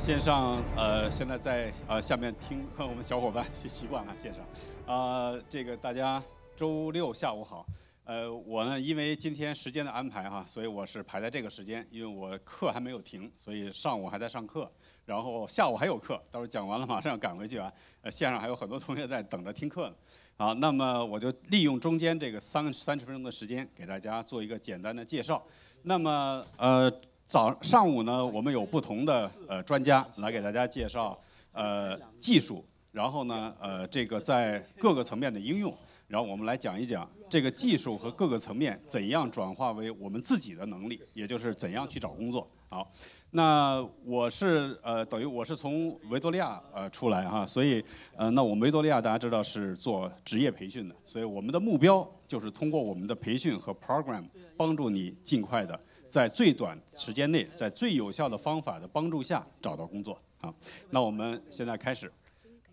线上呃，现在在呃下面听我们小伙伴习习惯了，线上，呃，这个大家周六下午好，呃，我呢因为今天时间的安排哈，所以我是排在这个时间，因为我课还没有停，所以上午还在上课，然后下午还有课，到时候讲完了马上赶回去啊，呃，线上还有很多同学在等着听课呢，啊，那么我就利用中间这个三三十分钟的时间给大家做一个简单的介绍，那么呃。早上午呢，我们有不同的呃专家来给大家介绍呃技术，然后呢呃这个在各个层面的应用，然后我们来讲一讲这个技术和各个层面怎样转化为我们自己的能力，也就是怎样去找工作。好，那我是呃等于我是从维多利亚呃出来哈，所以呃那我们维多利亚大家知道是做职业培训的，所以我们的目标就是通过我们的培训和 program 帮助你尽快的。在最短时间内，在最有效的方法的帮助下找到工作啊！那我们现在开始。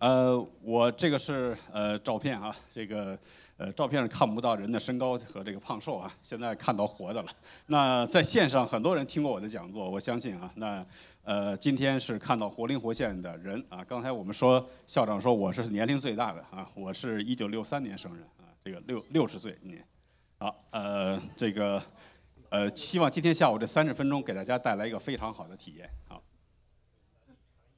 呃，我这个是呃照片啊，这个呃照片是看不到人的身高和这个胖瘦啊。现在看到活的了。那在线上很多人听过我的讲座，我相信啊。那呃今天是看到活灵活现的人啊。刚才我们说校长说我是年龄最大的啊，我是一九六三年生人啊，这个六六十岁您。好，呃这个。呃，希望今天下午这三十分钟给大家带来一个非常好的体验。好，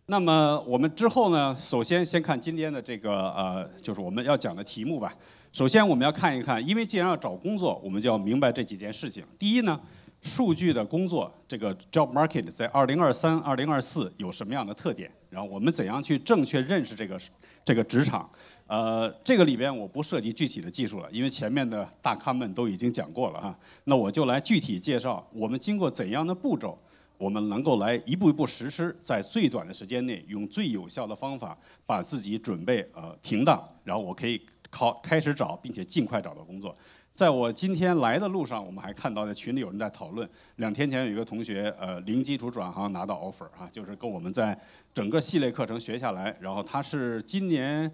那么我们之后呢，首先先看今天的这个呃，就是我们要讲的题目吧。首先我们要看一看，因为既然要找工作，我们就要明白这几件事情。第一呢，数据的工作这个 job market 在二零二三、二零二四有什么样的特点？然后我们怎样去正确认识这个这个职场？呃，这个里边我不涉及具体的技术了，因为前面的大咖们都已经讲过了哈。那我就来具体介绍，我们经过怎样的步骤，我们能够来一步一步实施，在最短的时间内，用最有效的方法，把自己准备呃停当，然后我可以考开始找，并且尽快找到工作。在我今天来的路上，我们还看到在群里有人在讨论，两天前有一个同学呃零基础转行拿到 offer 啊，就是跟我们在整个系列课程学下来，然后他是今年。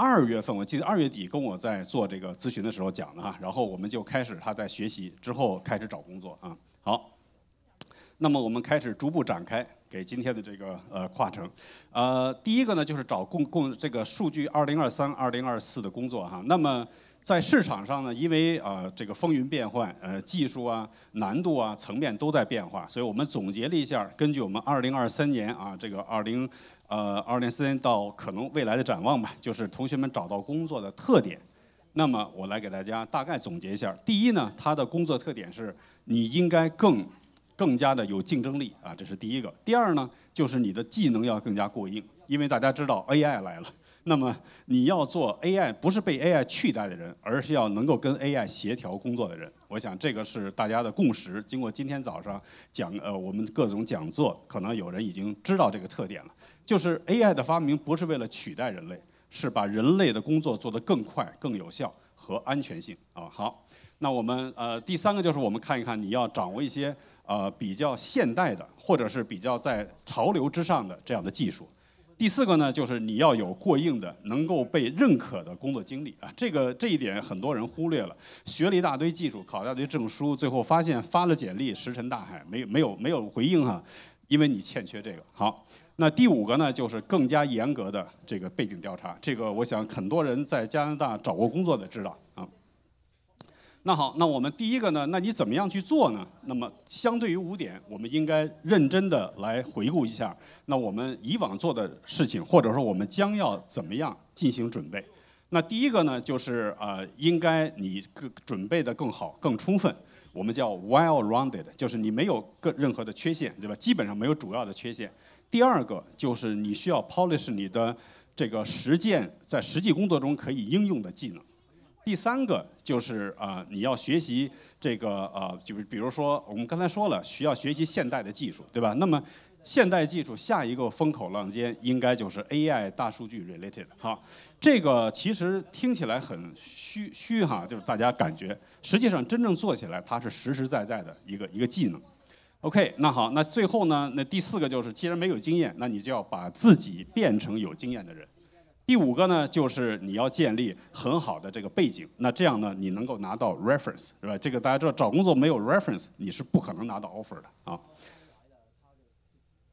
二月份，我记得二月底跟我在做这个咨询的时候讲的哈，然后我们就开始他在学习，之后开始找工作啊。好，那么我们开始逐步展开给今天的这个呃跨城，呃，第一个呢就是找供供这个数据二零二三二零二四的工作哈。那么在市场上呢，因为呃这个风云变幻，呃技术啊难度啊层面都在变化，所以我们总结了一下，根据我们二零二三年啊这个二零。呃，二零四零到可能未来的展望吧，就是同学们找到工作的特点。那么我来给大家大概总结一下：第一呢，它的工作特点是你应该更更加的有竞争力啊，这是第一个；第二呢，就是你的技能要更加过硬，因为大家知道 AI 来了。那么你要做 AI 不是被 AI 取代的人，而是要能够跟 AI 协调工作的人。我想这个是大家的共识。经过今天早上讲呃我们各种讲座，可能有人已经知道这个特点了。就是 AI 的发明不是为了取代人类，是把人类的工作做得更快、更有效和安全性啊。好，那我们呃第三个就是我们看一看你要掌握一些呃比较现代的或者是比较在潮流之上的这样的技术。第四个呢，就是你要有过硬的、能够被认可的工作经历啊，这个这一点很多人忽略了，学了一大堆技术，考一大堆证书，最后发现发了简历石沉大海，没没有没有回应啊，因为你欠缺这个。好，那第五个呢，就是更加严格的这个背景调查，这个我想很多人在加拿大找过工作的知道啊。那好，那我们第一个呢？那你怎么样去做呢？那么相对于五点，我们应该认真的来回顾一下。那我们以往做的事情，或者说我们将要怎么样进行准备？那第一个呢，就是呃，应该你更准备的更好、更充分。我们叫 well-rounded，就是你没有任何的缺陷，对吧？基本上没有主要的缺陷。第二个就是你需要 polish 你的这个实践，在实际工作中可以应用的技能。第三个就是啊，你要学习这个呃，就比如说我们刚才说了，需要学习现代的技术，对吧？那么现代技术下一个风口浪尖应该就是 AI、大数据 related 哈。这个其实听起来很虚虚哈，就是大家感觉，实际上真正做起来它是实实在在的一个一个技能。OK，那好，那最后呢，那第四个就是，既然没有经验，那你就要把自己变成有经验的人。第五个呢，就是你要建立很好的这个背景，那这样呢，你能够拿到 reference 是吧？这个大家知道，找工作没有 reference，你是不可能拿到 offer 的啊。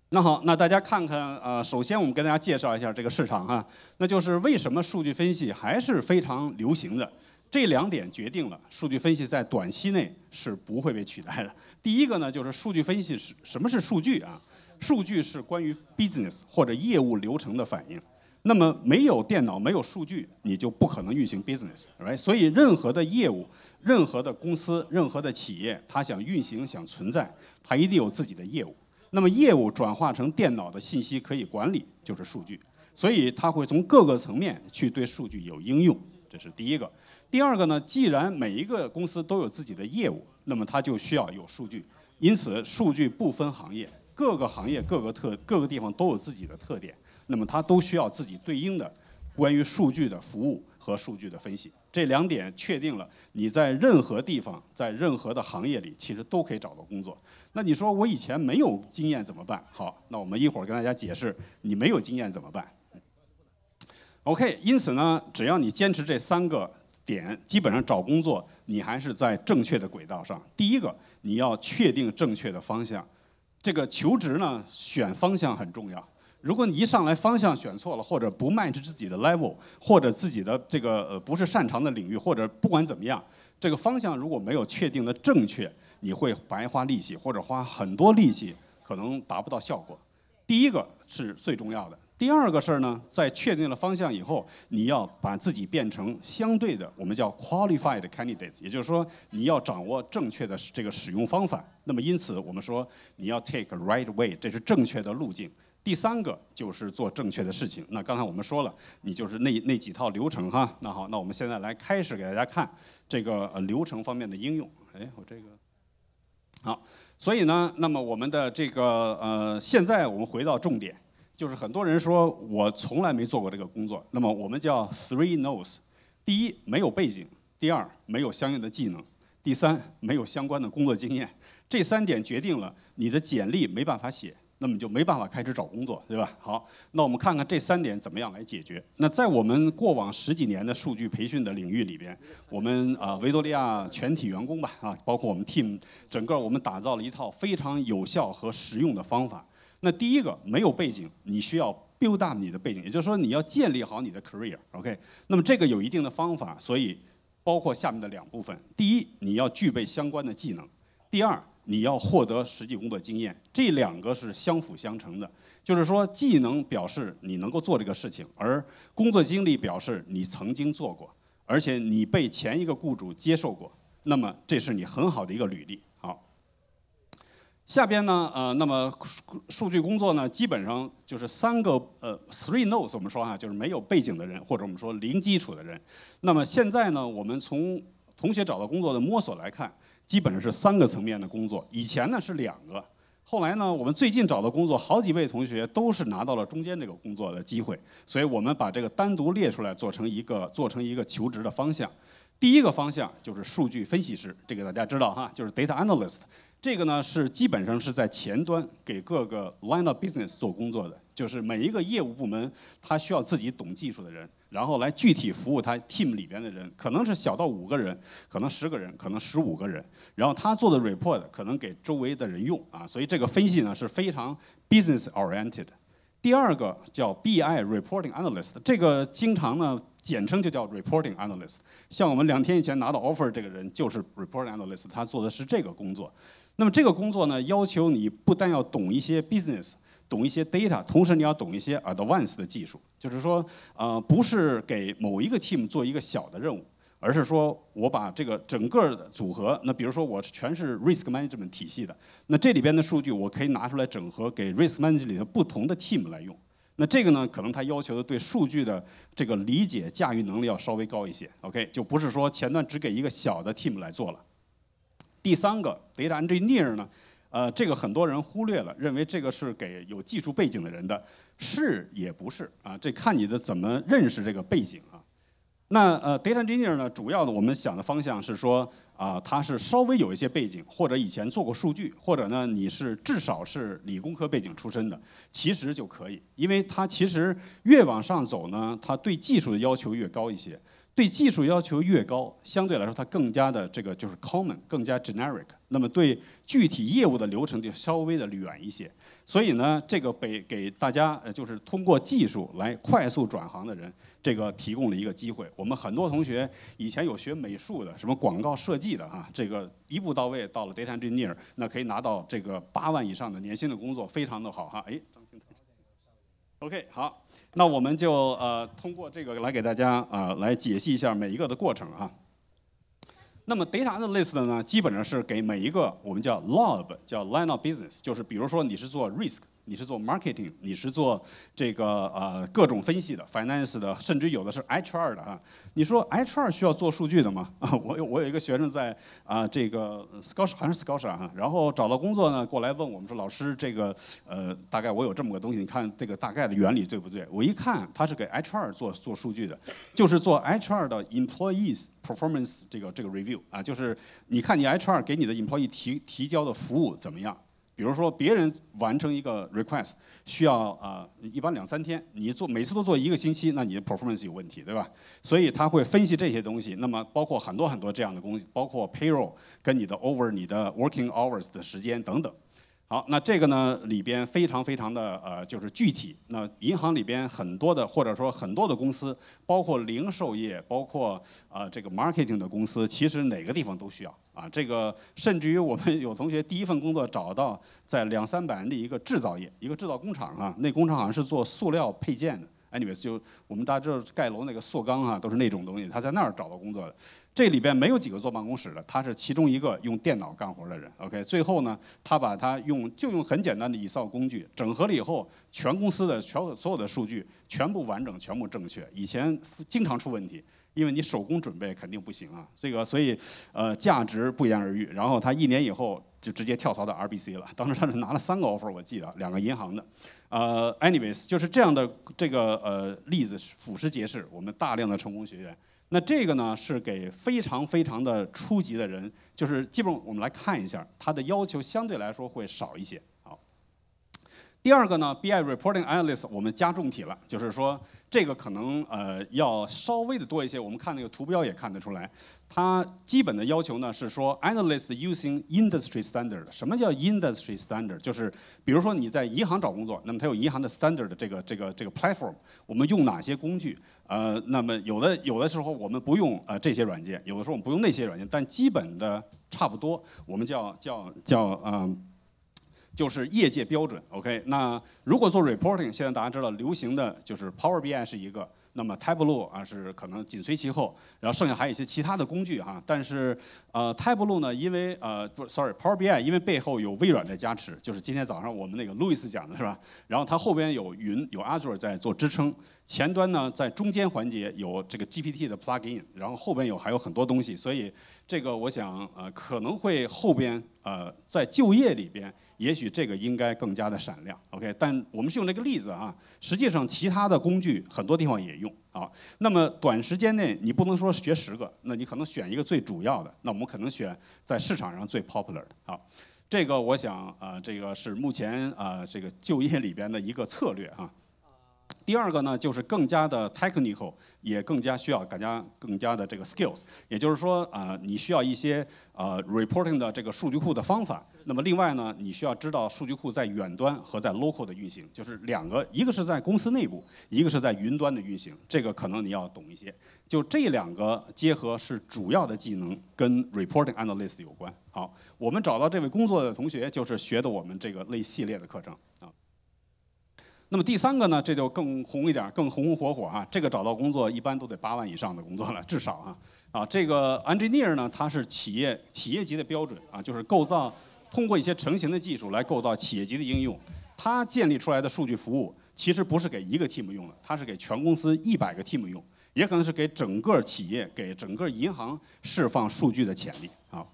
那好，那大家看看啊，首先我们跟大家介绍一下这个市场哈，那就是为什么数据分析还是非常流行的？这两点决定了数据分析在短期内是不会被取代的。第一个呢，就是数据分析是什么是数据啊？数据是关于 business 或者业务流程的反应。那么没有电脑，没有数据，你就不可能运行 business，right？所以任何的业务、任何的公司、任何的企业，它想运行、想存在，它一定有自己的业务。那么业务转化成电脑的信息可以管理，就是数据。所以它会从各个层面去对数据有应用，这是第一个。第二个呢，既然每一个公司都有自己的业务，那么它就需要有数据。因此，数据不分行业，各个行业、各个特、各个地方都有自己的特点。那么，它都需要自己对应的关于数据的服务和数据的分析。这两点确定了，你在任何地方，在任何的行业里，其实都可以找到工作。那你说我以前没有经验怎么办？好，那我们一会儿跟大家解释你没有经验怎么办。OK，因此呢，只要你坚持这三个点，基本上找工作你还是在正确的轨道上。第一个，你要确定正确的方向。这个求职呢，选方向很重要。如果你一上来方向选错了，或者不 match 自己的 level，或者自己的这个呃不是擅长的领域，或者不管怎么样，这个方向如果没有确定的正确，你会白花力气，或者花很多力气，可能达不到效果。第一个是最重要的。第二个事儿呢，在确定了方向以后，你要把自己变成相对的，我们叫 qualified candidates，也就是说你要掌握正确的这个使用方法。那么因此我们说你要 take right way，这是正确的路径。第三个就是做正确的事情。那刚才我们说了，你就是那那几套流程哈。那好，那我们现在来开始给大家看这个流程方面的应用。哎，我这个好。所以呢，那么我们的这个呃，现在我们回到重点，就是很多人说我从来没做过这个工作。那么我们叫 three knows，第一没有背景，第二没有相应的技能，第三没有相关的工作经验。这三点决定了你的简历没办法写。那么就没办法开始找工作，对吧？好，那我们看看这三点怎么样来解决。那在我们过往十几年的数据培训的领域里边，我们啊维多利亚全体员工吧啊，包括我们 team，整个我们打造了一套非常有效和实用的方法。那第一个，没有背景，你需要 build up 你的背景，也就是说你要建立好你的 career。OK，那么这个有一定的方法，所以包括下面的两部分：第一，你要具备相关的技能。第二，你要获得实际工作经验，这两个是相辅相成的。就是说，技能表示你能够做这个事情，而工作经历表示你曾经做过，而且你被前一个雇主接受过。那么，这是你很好的一个履历。好，下边呢，呃，那么数数据工作呢，基本上就是三个呃，three noes，我们说啊，就是没有背景的人，或者我们说零基础的人。那么现在呢，我们从同学找到工作的摸索来看。基本上是三个层面的工作，以前呢是两个，后来呢我们最近找的工作，好几位同学都是拿到了中间这个工作的机会，所以我们把这个单独列出来，做成一个做成一个求职的方向。第一个方向就是数据分析师，这个大家知道哈，就是 data analyst，这个呢是基本上是在前端给各个 line of business 做工作的，就是每一个业务部门他需要自己懂技术的人。然后来具体服务他 team 里边的人，可能是小到五个人，可能十个人，可能十五个人。然后他做的 report 可能给周围的人用啊，所以这个分析呢是非常 business oriented。第二个叫 BI reporting analyst，这个经常呢简称就叫 reporting analyst。像我们两天以前拿到 offer 这个人就是 reporting analyst，他做的是这个工作。那么这个工作呢要求你不但要懂一些 business。懂一些 data，同时你要懂一些 advanced 的技术，就是说，呃，不是给某一个 team 做一个小的任务，而是说我把这个整个的组合，那比如说我是全是 risk management 体系的，那这里边的数据我可以拿出来整合给 risk management 里的不同的 team 来用。那这个呢，可能它要求的对数据的这个理解驾驭能力要稍微高一些。OK，就不是说前段只给一个小的 team 来做了。第三个 data engineer 呢？呃，这个很多人忽略了，认为这个是给有技术背景的人的，是也不是啊？这看你的怎么认识这个背景啊。那呃，data engineer 呢，主要的我们想的方向是说啊，他是稍微有一些背景，或者以前做过数据，或者呢你是至少是理工科背景出身的，其实就可以，因为他其实越往上走呢，他对技术的要求越高一些。对技术要求越高，相对来说它更加的这个就是 common，更加 generic。那么对具体业务的流程就稍微的远一些。所以呢，这个给给大家，呃，就是通过技术来快速转行的人，这个提供了一个机会。我们很多同学以前有学美术的，什么广告设计的啊，这个一步到位到了 data engineer，那可以拿到这个八万以上的年薪的工作，非常的好哈。哎，张兴，OK，好。那我们就呃通过这个来给大家啊来解析一下每一个的过程啊。那么 data 的 l 似 s t 呢，基本上是给每一个我们叫 lob 叫 line of business，就是比如说你是做 risk。你是做 marketing，你是做这个呃各种分析的 finance 的，甚至有的是 HR 的哈。你说 HR 需要做数据的吗？我有我有一个学生在啊这个 Scot 像是 Scot 啊，然后找到工作呢过来问我们说老师这个呃大概我有这么个东西，你看这个大概的原理对不对我一看他是给 HR 做做数据的，就是做 HR 的 employees performance 这个这个 review 啊，就是你看你 HR 给你的 employee 提提交的服务怎么样？比如说，别人完成一个 request 需要啊，一般两三天，你做每次都做一个星期，那你的 performance 有问题，对吧？所以他会分析这些东西。那么包括很多很多这样的东西，包括 payroll 跟你的 over 你的 working hours 的时间等等。好，那这个呢里边非常非常的呃，就是具体。那银行里边很多的，或者说很多的公司，包括零售业，包括啊这个 marketing 的公司，其实哪个地方都需要。啊，这个甚至于我们有同学第一份工作找到在两三百人的一个制造业，一个制造工厂啊，那工厂好像是做塑料配件的，a 你们就我们大家知道盖楼那个塑钢啊，都是那种东西，他在那儿找到工作的。这里边没有几个坐办公室的，他是其中一个用电脑干活的人。OK，最后呢，他把他用就用很简单的 Excel 工具整合了以后，全公司的全所有的数据全部完整、全部正确，以前经常出问题。因为你手工准备肯定不行啊，这个所以，呃，价值不言而喻。然后他一年以后就直接跳槽到 RBC 了，当时他是拿了三个 offer，我记得两个银行的。呃，anyways，就是这样的这个呃例子是俯拾皆是，我们大量的成功学员。那这个呢是给非常非常的初级的人，就是基本我们来看一下，他的要求相对来说会少一些。第二个呢，BI reporting analyst 我们加重体了，就是说这个可能呃要稍微的多一些。我们看那个图标也看得出来，它基本的要求呢是说 analyst using industry standard。什么叫 industry standard？就是比如说你在银行找工作，那么它有银行的 standard 的这个这个这个 platform。我们用哪些工具？呃，那么有的有的时候我们不用呃这些软件，有的时候我们不用那些软件，但基本的差不多。我们叫叫叫嗯。就是业界标准，OK。那如果做 reporting，现在大家知道流行的就是 Power BI 是一个，那么 Tableau 啊是可能紧随其后，然后剩下还有一些其他的工具哈。但是呃，Tableau 呢，因为呃不，sorry，Power BI 因为背后有微软的加持，就是今天早上我们那个 Louis 讲的是吧？然后它后边有云有 Azure 在做支撑。前端呢，在中间环节有这个 GPT 的 plug in，然后后边有还有很多东西，所以这个我想呃可能会后边呃在就业里边，也许这个应该更加的闪亮。OK，但我们是用这个例子啊，实际上其他的工具很多地方也用。啊。那么短时间内你不能说学十个，那你可能选一个最主要的，那我们可能选在市场上最 popular 的。好，这个我想呃这个是目前呃这个就业里边的一个策略啊。第二个呢，就是更加的 technical，也更加需要更加更加的这个 skills。也就是说，啊，你需要一些呃 reporting 的这个数据库的方法。那么另外呢，你需要知道数据库在远端和在 local 的运行，就是两个，一个是在公司内部，一个是在云端的运行。这个可能你要懂一些。就这两个结合是主要的技能，跟 reporting analysis 有关。好，我们找到这位工作的同学就是学的我们这个类系列的课程啊。那么第三个呢，这就更红一点儿，更红红火火啊！这个找到工作一般都得八万以上的工作了，至少啊啊！这个 engineer 呢，它是企业企业级的标准啊，就是构造通过一些成型的技术来构造企业级的应用，它建立出来的数据服务其实不是给一个 team 用的，它是给全公司一百个 team 用，也可能是给整个企业、给整个银行释放数据的潜力啊。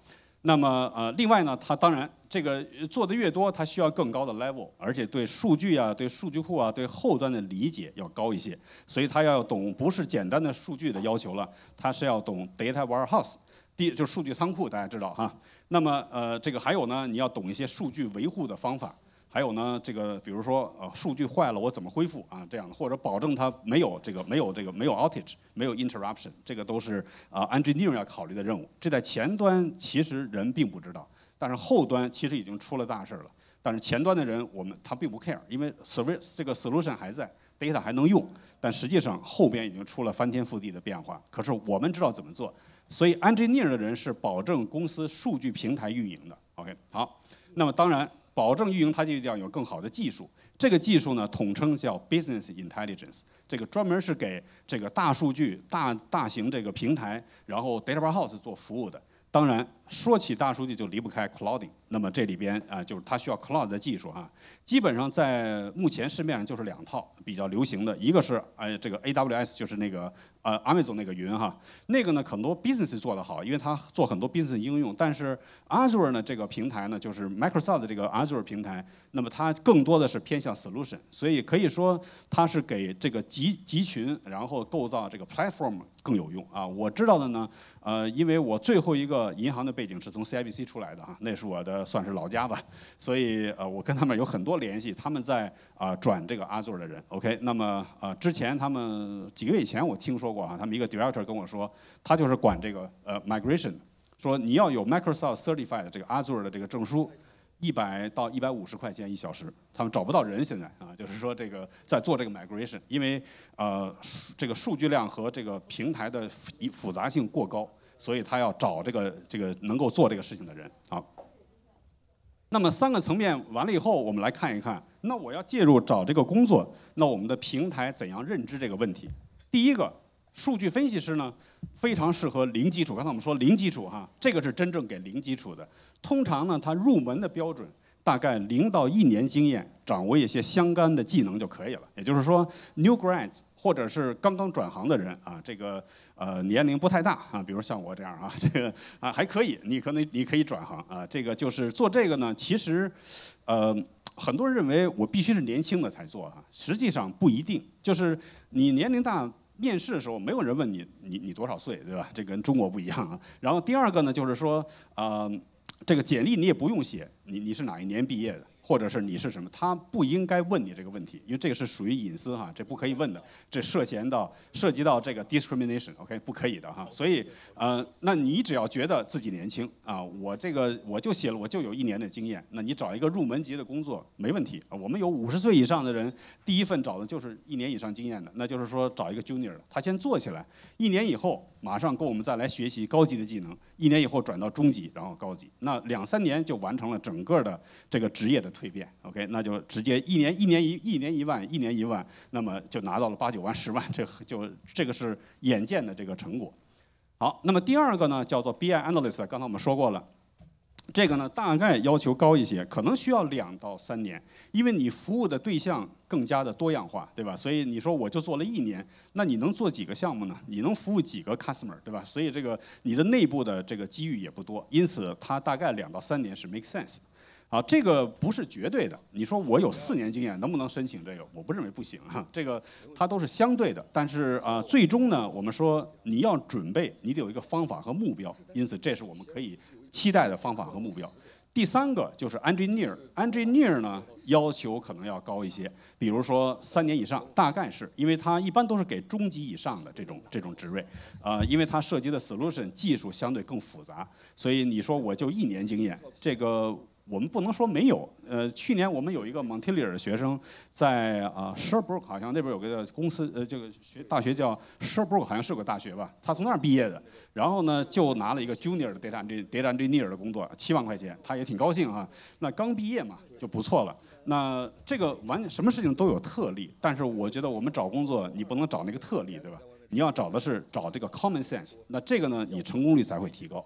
那么呃，另外呢，它当然。这个做的越多，它需要更高的 level，而且对数据啊、对数据库啊、对后端的理解要高一些，所以他要懂不是简单的数据的要求了，他是要懂 data warehouse，第就是数据仓库，大家知道哈。那么呃，这个还有呢，你要懂一些数据维护的方法，还有呢，这个比如说呃，数据坏了我怎么恢复啊？这样的或者保证它没有这个没有这个没有 outage，没有 interruption，这个都是啊 engineer 要考虑的任务。这在前端其实人并不知道。但是后端其实已经出了大事儿了，但是前端的人我们他并不 care，因为 service 这个 solution 还在，data 还能用，但实际上后边已经出了翻天覆地的变化。可是我们知道怎么做，所以 engineer 的人是保证公司数据平台运营的。OK，好，那么当然保证运营，它就一定要有更好的技术。这个技术呢，统称叫 business intelligence，这个专门是给这个大数据大大型这个平台，然后 data warehouse 做服务的。当然。说起大数据就离不开 clouding，那么这里边啊就是它需要 cloud 的技术啊。基本上在目前市面上就是两套比较流行的，一个是呃这个 AWS 就是那个呃 Amazon 那个云哈，那个呢很多 business 做得好，因为它做很多 business 应用。但是 Azure 呢这个平台呢就是 Microsoft 的这个 Azure 平台，那么它更多的是偏向 solution，所以可以说它是给这个集集群然后构造这个 platform 更有用啊。我知道的呢呃因为我最后一个银行的背景是从 CIBC 出来的啊，那是我的算是老家吧，所以呃，我跟他们有很多联系。他们在啊转这个 Azure 的人，OK。那么呃，之前他们几个月以前我听说过啊，他们一个 Director 跟我说，他就是管这个呃 Migration，说你要有 Microsoft Certified 的这个 Azure 的这个证书，一百到一百五十块钱一小时。他们找不到人现在啊，就是说这个在做这个 Migration，因为呃这个数据量和这个平台的复复杂性过高。所以他要找这个这个能够做这个事情的人啊。那么三个层面完了以后，我们来看一看，那我要介入找这个工作，那我们的平台怎样认知这个问题？第一个，数据分析师呢，非常适合零基础。刚才我们说零基础哈，这个是真正给零基础的。通常呢，它入门的标准。大概零到一年经验，掌握一些相干的技能就可以了。也就是说，new grads 或者是刚刚转行的人啊，这个呃年龄不太大啊，比如像我这样啊，这个啊还可以，你可能你可以转行啊。这个就是做这个呢，其实呃很多人认为我必须是年轻的才做啊，实际上不一定。就是你年龄大，面试的时候没有人问你你你多少岁，对吧？这跟中国不一样啊。然后第二个呢，就是说呃，这个简历你也不用写，你你是哪一年毕业的，或者是你是什么？他不应该问你这个问题，因为这个是属于隐私哈，这不可以问的，这涉嫌到涉及到这个 discrimination，OK，不可以的哈。所以，呃，那你只要觉得自己年轻啊，我这个我就写了，我就有一年的经验，那你找一个入门级的工作没问题。我们有五十岁以上的人，第一份找的就是一年以上经验的，那就是说找一个 junior，他先做起来，一年以后。马上跟我们再来学习高级的技能，一年以后转到中级，然后高级，那两三年就完成了整个的这个职业的蜕变。OK，那就直接一年一年一一年一万，一年一万，那么就拿到了八九万、十万，这就这个是眼见的这个成果。好，那么第二个呢，叫做 BI analyst，刚才我们说过了。这个呢，大概要求高一些，可能需要两到三年，因为你服务的对象更加的多样化，对吧？所以你说我就做了一年，那你能做几个项目呢？你能服务几个 customer，对吧？所以这个你的内部的这个机遇也不多，因此它大概两到三年是 make sense，啊，这个不是绝对的。你说我有四年经验，能不能申请这个？我不认为不行哈。这个它都是相对的，但是啊，最终呢，我们说你要准备，你得有一个方法和目标，因此这是我们可以。期待的方法和目标，第三个就是 engineer。engineer 呢，要求可能要高一些，比如说三年以上，大概是，因为它一般都是给中级以上的这种这种职位，啊，因为它涉及的 solution 技术相对更复杂，所以你说我就一年经验，这个。我们不能说没有，呃，去年我们有一个蒙特利尔的学生在啊，Sherbrooke 好像那边有个公司，呃，这个学大学叫 Sherbrooke，好像是有个大学吧，他从那儿毕业的，然后呢，就拿了一个 junior 的 data data e n g i n e e r 的工作，七万块钱，他也挺高兴啊。那刚毕业嘛，就不错了。那这个完，什么事情都有特例，但是我觉得我们找工作，你不能找那个特例，对吧？你要找的是找这个 common sense，那这个呢，你成功率才会提高。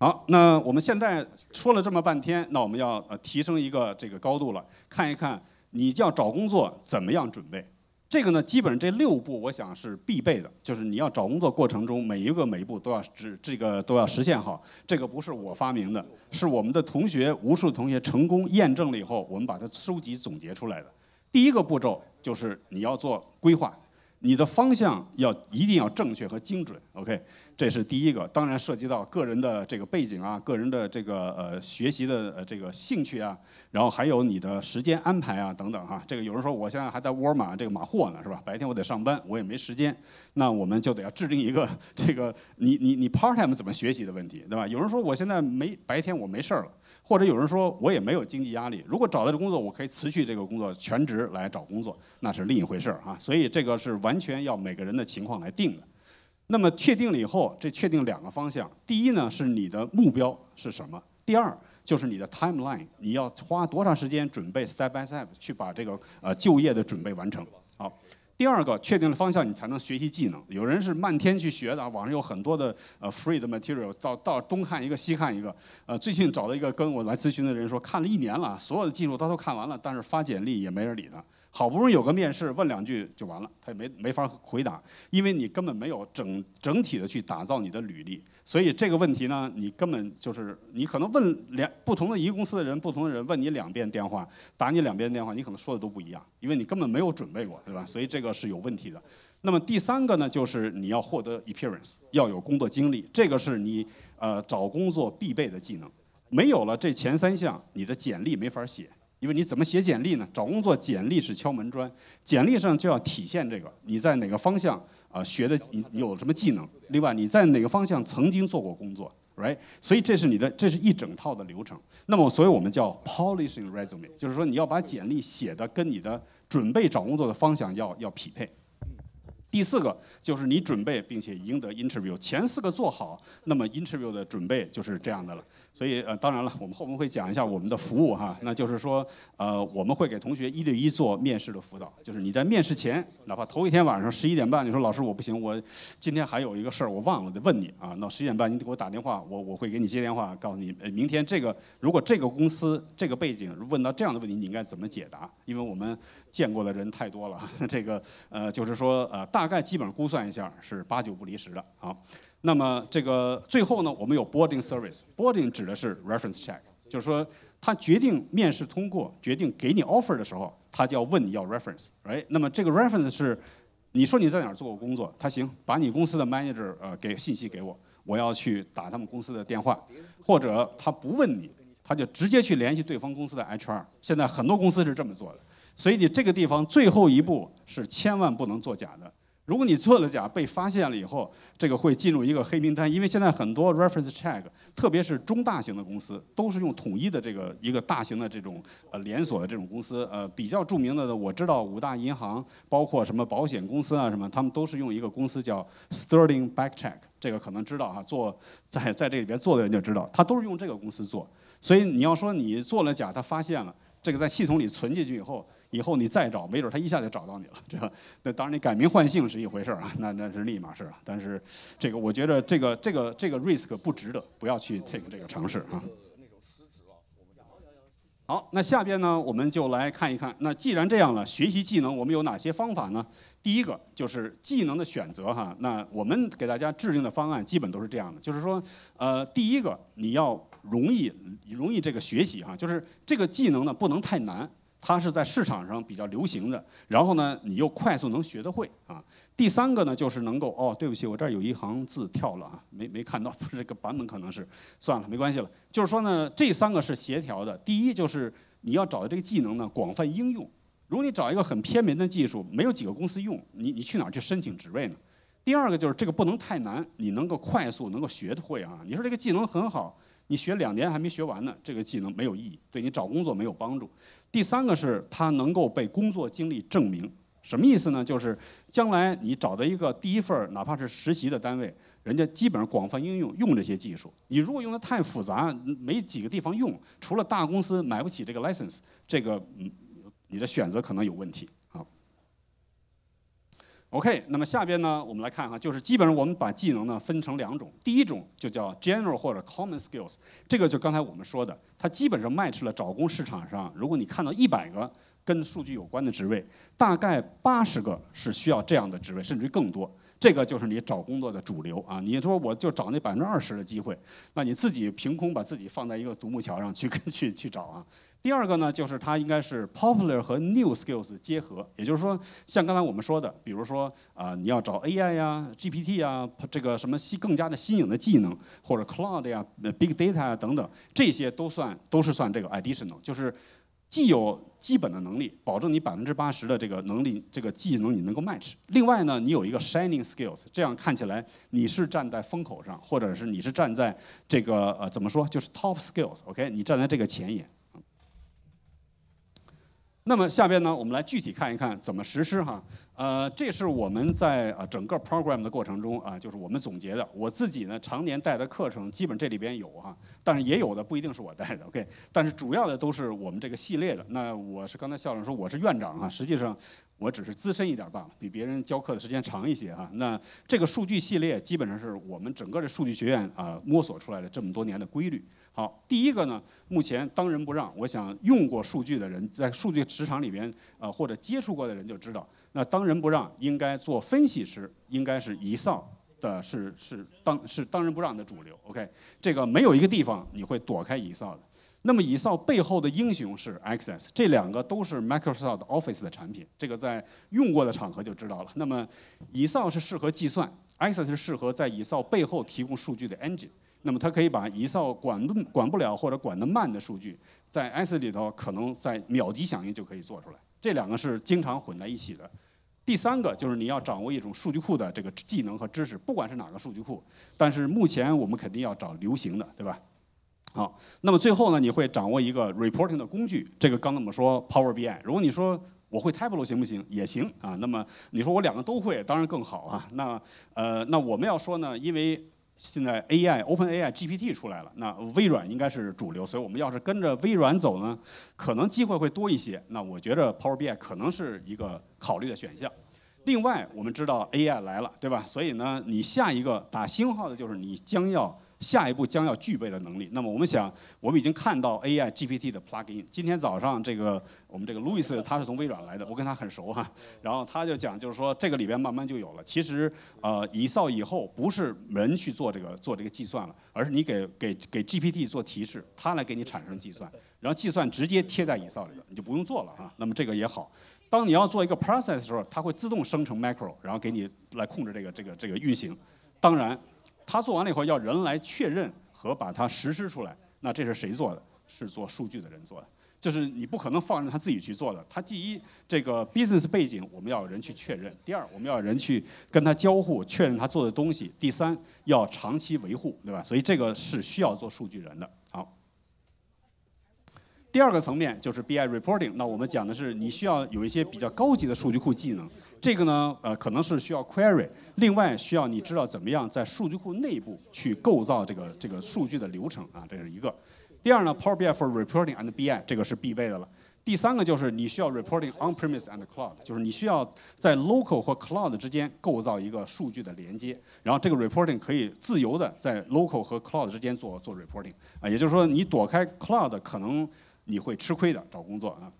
好，那我们现在说了这么半天，那我们要呃提升一个这个高度了，看一看你要找工作怎么样准备。这个呢，基本上这六步我想是必备的，就是你要找工作过程中每一个每一步都要实这个都要实现好。这个不是我发明的，是我们的同学无数同学成功验证了以后，我们把它收集总结出来的。第一个步骤就是你要做规划，你的方向要一定要正确和精准。OK。这是第一个，当然涉及到个人的这个背景啊，个人的这个呃学习的呃这个兴趣啊，然后还有你的时间安排啊等等哈。这个有人说我现在还在沃尔玛这个马货呢是吧？白天我得上班，我也没时间。那我们就得要制定一个这个你你你 part time 怎么学习的问题对吧？有人说我现在没白天我没事儿了，或者有人说我也没有经济压力。如果找到这工作，我可以辞去这个工作全职来找工作，那是另一回事儿啊。所以这个是完全要每个人的情况来定的。那么确定了以后，这确定两个方向：第一呢是你的目标是什么；第二就是你的 timeline，你要花多长时间准备，step by step 去把这个呃就业的准备完成。好，第二个确定了方向，你才能学习技能。有人是漫天去学的，网上有很多的呃 free 的 material，到到东看一个西看一个。呃，最近找到一个跟我来咨询的人说，看了一年了，所有的技术他都看完了，但是发简历也没人理他。好不容易有个面试，问两句就完了，他也没没法回答，因为你根本没有整整体的去打造你的履历，所以这个问题呢，你根本就是你可能问两不同的一个公司的人，不同的人问你两遍电话，打你两遍电话，你可能说的都不一样，因为你根本没有准备过，对吧？所以这个是有问题的。那么第三个呢，就是你要获得 a p p e a r a n c e 要有工作经历，这个是你呃找工作必备的技能，没有了这前三项，你的简历没法写。因为你怎么写简历呢？找工作简历是敲门砖，简历上就要体现这个你在哪个方向啊学的你有什么技能。另外你在哪个方向曾经做过工作，right？所以这是你的这是一整套的流程。那么所以我们叫 polishing resume，就是说你要把简历写的跟你的准备找工作的方向要要匹配。第四个就是你准备并且赢得 interview，前四个做好，那么 interview 的准备就是这样的了。所以呃，当然了，我们后面会讲一下我们的服务哈，那就是说呃，我们会给同学一对一做面试的辅导，就是你在面试前，哪怕头一天晚上十一点半，你说老师我不行，我今天还有一个事儿我忘了得问你啊，那十一点半你得给我打电话，我我会给你接电话，告诉你明天这个如果这个公司这个背景问到这样的问题，你应该怎么解答，因为我们。见过的人太多了，这个呃，就是说呃，大概基本上估算一下是八九不离十的。好，那么这个最后呢，我们有 boarding service。boarding 指的是 reference check，就是说他决定面试通过，决定给你 offer 的时候，他就要问你要 reference，right？那么这个 reference 是你说你在哪儿做过工作，他行，把你公司的 manager 呃给信息给我，我要去打他们公司的电话，或者他不问你，他就直接去联系对方公司的 HR。现在很多公司是这么做的。所以你这个地方最后一步是千万不能做假的。如果你做了假被发现了以后，这个会进入一个黑名单。因为现在很多 reference check，特别是中大型的公司，都是用统一的这个一个大型的这种呃连锁的这种公司。呃，比较著名的我知道五大银行，包括什么保险公司啊什么，他们都是用一个公司叫 Sterling Backcheck。这个可能知道啊，做在在这里边做的人就知道，他都是用这个公司做。所以你要说你做了假，他发现了，这个在系统里存进去以后。以后你再找，没准儿他一下就找到你了，这那当然，你改名换姓是一回事儿啊，那那是另一码事啊。但是，这个我觉得这个这个这个 risk 不值得，不要去 take 这个尝试啊。好，那下边呢，我们就来看一看。那既然这样了，学习技能我们有哪些方法呢？第一个就是技能的选择哈。那我们给大家制定的方案基本都是这样的，就是说，呃，第一个你要容易容易这个学习哈，就是这个技能呢不能太难。它是在市场上比较流行的，然后呢，你又快速能学得会啊。第三个呢，就是能够哦，对不起，我这儿有一行字跳了啊，没没看到，不是这个版本可能是，算了，没关系了。就是说呢，这三个是协调的。第一就是你要找的这个技能呢，广泛应用。如果你找一个很偏门的技术，没有几个公司用，你你去哪儿去申请职位呢？第二个就是这个不能太难，你能够快速能够学得会啊。你说这个技能很好。你学两年还没学完呢，这个技能没有意义，对你找工作没有帮助。第三个是它能够被工作经历证明，什么意思呢？就是将来你找的一个第一份儿，哪怕是实习的单位，人家基本上广泛应用用这些技术。你如果用的太复杂，没几个地方用，除了大公司买不起这个 license，这个你的选择可能有问题。OK，那么下边呢，我们来看哈，就是基本上我们把技能呢分成两种，第一种就叫 general 或者 common skills，这个就刚才我们说的，它基本上 match 了找工市场上，如果你看到一百个跟数据有关的职位，大概八十个是需要这样的职位，甚至于更多。这个就是你找工作的主流啊！你说我就找那百分之二十的机会，那你自己凭空把自己放在一个独木桥上去去去找啊。第二个呢，就是它应该是 popular 和 new skills 结合，也就是说，像刚才我们说的，比如说啊，你要找 AI 呀、GPT 呀，这个什么新、更加的新颖的技能，或者 cloud 呀、big data 啊等等，这些都算都是算这个 additional，就是。既有基本的能力，保证你百分之八十的这个能力、这个技能你能够 match。另外呢，你有一个 shining skills，这样看起来你是站在风口上，或者是你是站在这个呃怎么说，就是 top skills，OK，你站在这个前沿。那么下边呢，我们来具体看一看怎么实施哈。呃，这是我们在呃整个 program 的过程中啊，就是我们总结的。我自己呢，常年带的课程基本这里边有哈，但是也有的不一定是我带的，OK。但是主要的都是我们这个系列的。那我是刚才校长说我是院长啊，实际上。我只是资深一点罢了，比别人教课的时间长一些啊。那这个数据系列基本上是我们整个的数据学院啊摸索出来的这么多年的规律。好，第一个呢，目前当仁不让，我想用过数据的人在数据职场里边呃或者接触过的人就知道，那当仁不让应该做分析师，应该是一上的，是是当是当仁不让的主流。OK，这个没有一个地方你会躲开一上的。那么以上背后的英雄是 Access，这两个都是 Microsoft Office 的产品。这个在用过的场合就知道了。那么以上是适合计算，Access 是适合在以上背后提供数据的 engine。那么，它可以把以上管不管不了或者管得慢的数据，在 Access 里头可能在秒级响应就可以做出来。这两个是经常混在一起的。第三个就是你要掌握一种数据库的这个技能和知识，不管是哪个数据库，但是目前我们肯定要找流行的，对吧？啊，那么最后呢，你会掌握一个 reporting 的工具，这个刚那么说 Power BI，如果你说我会 Tableau 行不行，也行啊。那么你说我两个都会，当然更好啊。那呃，那我们要说呢，因为现在 AI Open AI GPT 出来了，那微软应该是主流，所以我们要是跟着微软走呢，可能机会会多一些。那我觉着 Power BI 可能是一个考虑的选项。另外，我们知道 AI 来了，对吧？所以呢，你下一个打星号的，就是你将要。下一步将要具备的能力，那么我们想，我们已经看到 AI GPT 的 plugin。今天早上这个我们这个 Louis 他是从微软来的，我跟他很熟哈。然后他就讲，就是说这个里边慢慢就有了。其实呃，以扫以后不是人去做这个做这个计算了，而是你给给给 GPT 做提示，它来给你产生计算，然后计算直接贴在以扫里边，你就不用做了啊。那么这个也好，当你要做一个 process 的时候，它会自动生成 macro，然后给你来控制这个这个这个运行。当然。他做完了以后，要人来确认和把它实施出来，那这是谁做的？是做数据的人做的。就是你不可能放任他自己去做的。他第一，这个 business 背景我们要有人去确认；第二，我们要有人去跟他交互确认他做的东西；第三，要长期维护，对吧？所以这个是需要做数据人的。第二个层面就是 BI reporting，那我们讲的是你需要有一些比较高级的数据库技能，这个呢呃可能是需要 query，另外需要你知道怎么样在数据库内部去构造这个这个数据的流程啊，这是一个。第二呢，Power BI for reporting and BI 这个是必备的了。第三个就是你需要 reporting on premise and cloud，就是你需要在 local 和 cloud 之间构造一个数据的连接，然后这个 reporting 可以自由的在 local 和 cloud 之间做做 reporting 啊，也就是说你躲开 cloud 可能。你会吃亏的，找工作啊，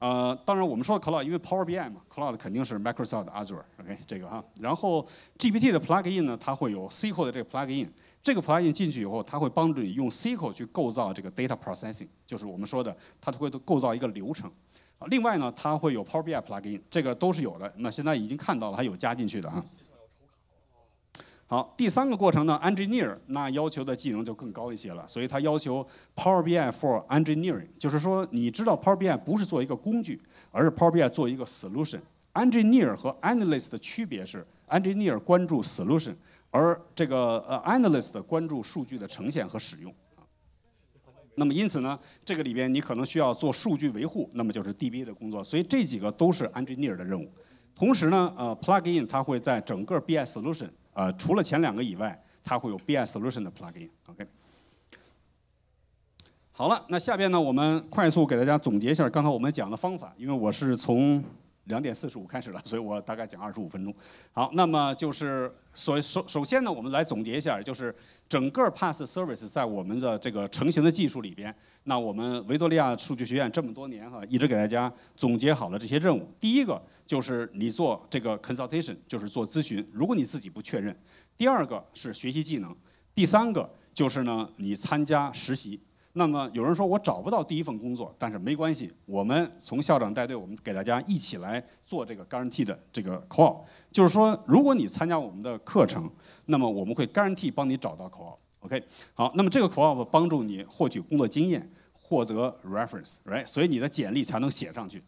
呃，当然我们说的 cloud，因为 Power BI 嘛，cloud 肯定是 Microsoft Azure，OK 这个哈。然后 GPT 的 plugin 呢，它会有 SQL 的这个 plugin，这个 plugin 进去以后，它会帮助你用 SQL 去构造这个 data processing，就是我们说的，它会构造一个流程。另外呢，它会有 Power BI plugin，这个都是有的。那现在已经看到了，它有加进去的啊。好，第三个过程呢，engineer 那要求的技能就更高一些了，所以它要求 Power BI for engineering，就是说你知道 Power BI 不是做一个工具，而是 Power BI 做一个 solution。engineer 和 analyst 的区别是，engineer 关注 solution，而这个呃 analyst 关注数据的呈现和使用。啊，那么因此呢，这个里边你可能需要做数据维护，那么就是 DB 的工作，所以这几个都是 engineer 的任务。同时呢，呃，plug in 它会在整个 BI solution。呃，除了前两个以外，它会有 BI solution 的 plugin。OK，好了，那下边呢，我们快速给大家总结一下刚才我们讲的方法，因为我是从。两点四十五开始了，所以我大概讲二十五分钟。好，那么就是，所首首先呢，我们来总结一下，就是整个 pass service 在我们的这个成型的技术里边。那我们维多利亚数据学院这么多年哈，一直给大家总结好了这些任务。第一个就是你做这个 consultation，就是做咨询，如果你自己不确认。第二个是学习技能。第三个就是呢，你参加实习。那么有人说我找不到第一份工作，但是没关系。我们从校长带队，我们给大家一起来做这个 guarantee 的这个 call，就是说，如果你参加我们的课程，那么我们会 guarantee 帮你找到 call。OK，好，那么这个 call 帮助你获取工作经验，获得 reference，right？所以你的简历才能写上去。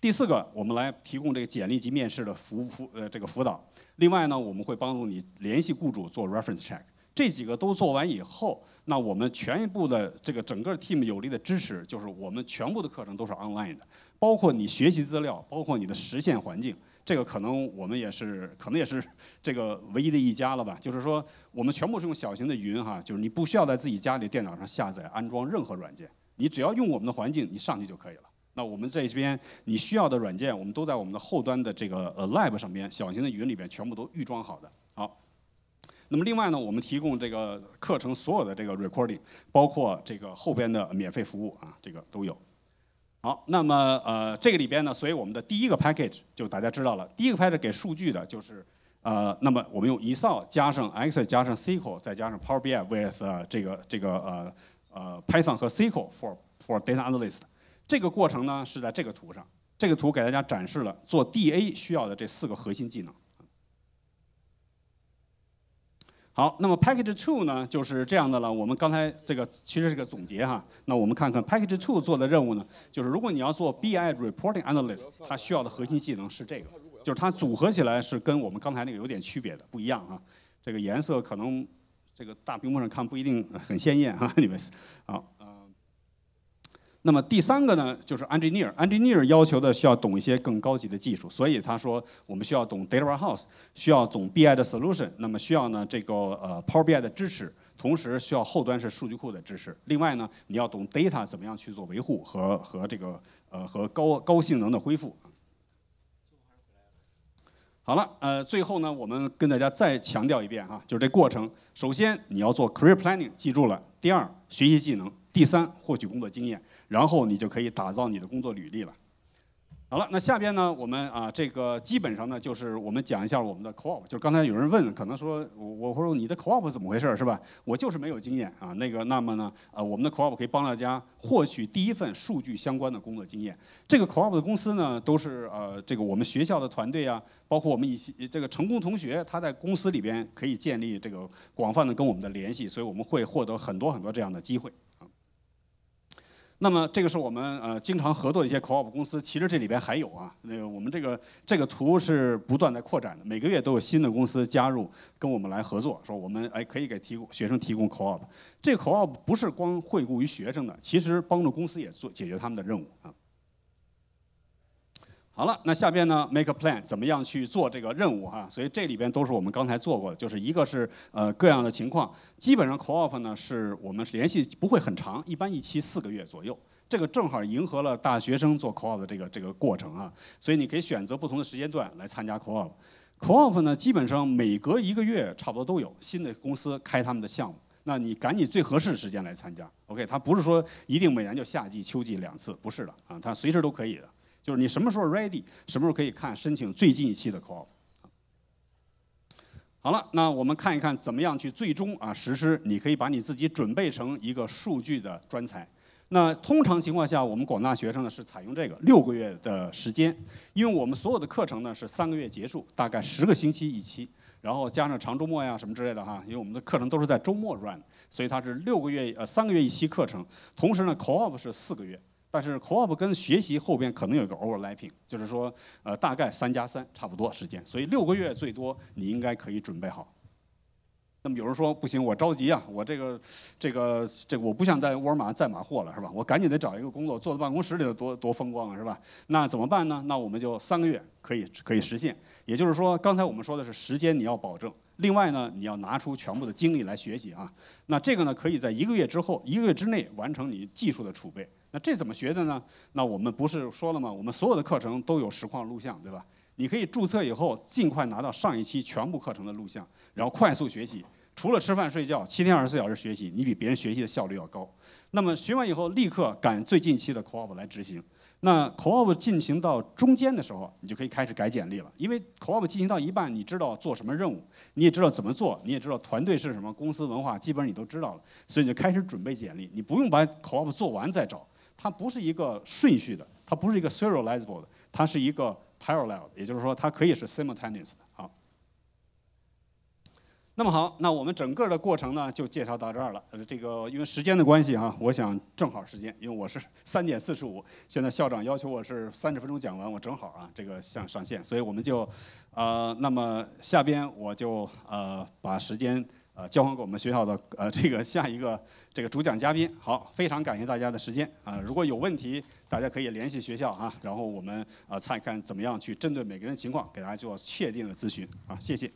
第四个，我们来提供这个简历及面试的辅辅呃这个辅导。另外呢，我们会帮助你联系雇主做 reference check。这几个都做完以后，那我们全部的这个整个 team 有力的支持，就是我们全部的课程都是 online 的，包括你学习资料，包括你的实现环境。这个可能我们也是，可能也是这个唯一的一家了吧？就是说，我们全部是用小型的云哈，就是你不需要在自己家里电脑上下载安装任何软件，你只要用我们的环境，你上去就可以了。那我们这边你需要的软件，我们都在我们的后端的这个呃 l i v e 上边，小型的云里边全部都预装好的。好。那么另外呢，我们提供这个课程所有的这个 recording，包括这个后边的免费服务啊，这个都有。好，那么呃，这个里边呢，所以我们的第一个 package 就大家知道了，第一个 package 给数据的就是呃，那么我们用 Excel 加上 Excel 加上 SQL 再加上 Power BI with 这个这个呃呃 Python 和 SQL for for data analyst。这个过程呢是在这个图上，这个图给大家展示了做 DA 需要的这四个核心技能。好，那么 package two 呢，就是这样的了。我们刚才这个其实是个总结哈。那我们看看 package two 做的任务呢，就是如果你要做 BI reporting a n a l y s t 它需要的核心技能是这个，就是它组合起来是跟我们刚才那个有点区别的，不一样啊。这个颜色可能这个大屏幕上看不一定很鲜艳啊，你们，好。那么第三个呢，就是 engineer。engineer 要求的需要懂一些更高级的技术，所以他说我们需要懂 data warehouse，需要懂 BI 的 solution。那么需要呢这个呃 Power BI 的支持，同时需要后端是数据库的支持。另外呢，你要懂 data 怎么样去做维护和和这个呃和高高性能的恢复。好了，呃，最后呢，我们跟大家再强调一遍哈，就是这过程：首先你要做 career planning，记住了；第二，学习技能；第三，获取工作经验，然后你就可以打造你的工作履历了。好了，那下边呢，我们啊，这个基本上呢，就是我们讲一下我们的 Coop，就刚才有人问，可能说我我说你的 Coop 怎么回事儿是吧？我就是没有经验啊。那个那么呢，呃，我们的 Coop 可以帮大家获取第一份数据相关的工作经验。这个 Coop 的公司呢，都是呃，这个我们学校的团队啊，包括我们一些这个成功同学，他在公司里边可以建立这个广泛的跟我们的联系，所以我们会获得很多很多这样的机会。那么，这个是我们呃经常合作的一些 Co-op 公司。其实这里边还有啊，那个我们这个这个图是不断在扩展的，每个月都有新的公司加入跟我们来合作，说我们哎可以给提供学生提供 Co-op。这 Co-op 不是光惠顾于学生的，其实帮助公司也做解决他们的任务啊。好了，那下边呢？Make a plan，怎么样去做这个任务哈？所以这里边都是我们刚才做过的，就是一个是呃各样的情况。基本上 Coop 呢是我们是系不会很长，一般一期四个月左右。这个正好迎合了大学生做 Coop 的这个这个过程啊。所以你可以选择不同的时间段来参加 Coop。Coop 呢基本上每隔一个月差不多都有新的公司开他们的项目，那你赶紧最合适的时间来参加。OK，它不是说一定每年就夏季、秋季两次，不是的啊，它随时都可以的。就是你什么时候 ready，什么时候可以看申请最近一期的 call。好了，那我们看一看怎么样去最终啊实施，你可以把你自己准备成一个数据的专才。那通常情况下，我们广大学生呢是采用这个六个月的时间，因为我们所有的课程呢是三个月结束，大概十个星期一期，然后加上长周末呀什么之类的哈，因为我们的课程都是在周末 run，所以它是六个月呃三个月一期课程，同时呢 call p 是四个月。但是，coop 跟学习后边可能有一个 overlapping，就是说，呃，大概三加三，差不多时间，所以六个月最多你应该可以准备好。那么有人说不行，我着急啊，我这个，这个，这个我不想在沃尔玛再买货了，是吧？我赶紧得找一个工作，坐在办公室里头多多风光啊，是吧？那怎么办呢？那我们就三个月可以可以实现。也就是说，刚才我们说的是时间你要保证。另外呢，你要拿出全部的精力来学习啊。那这个呢，可以在一个月之后，一个月之内完成你技术的储备。那这怎么学的呢？那我们不是说了吗？我们所有的课程都有实况录像，对吧？你可以注册以后，尽快拿到上一期全部课程的录像，然后快速学习。除了吃饭睡觉，七天二十四小时学习，你比别人学习的效率要高。那么学完以后，立刻赶最近期的 c o p 来执行。那 Coop 进行到中间的时候，你就可以开始改简历了。因为 Coop 进行到一半，你知道做什么任务，你也知道怎么做，你也知道团队是什么，公司文化，基本上你都知道了，所以你就开始准备简历。你不用把 Coop 做完再找，它不是一个顺序的，它不是一个 serializable 的，它是一个 parallel，也就是说它可以是 simultaneous 的啊。那么好，那我们整个的过程呢，就介绍到这儿了。这个因为时间的关系啊，我想正好时间，因为我是三点四十五，现在校长要求我是三十分钟讲完，我正好啊，这个上上线，所以我们就呃，那么下边我就呃把时间呃交还给我们学校的呃这个下一个 这个主讲嘉宾。好，非常感谢大家的时间啊，如果有问题，大家可以联系学校啊，然后我们呃看一看怎么样去针对每个人情况，给大家做确定的咨询啊，谢谢。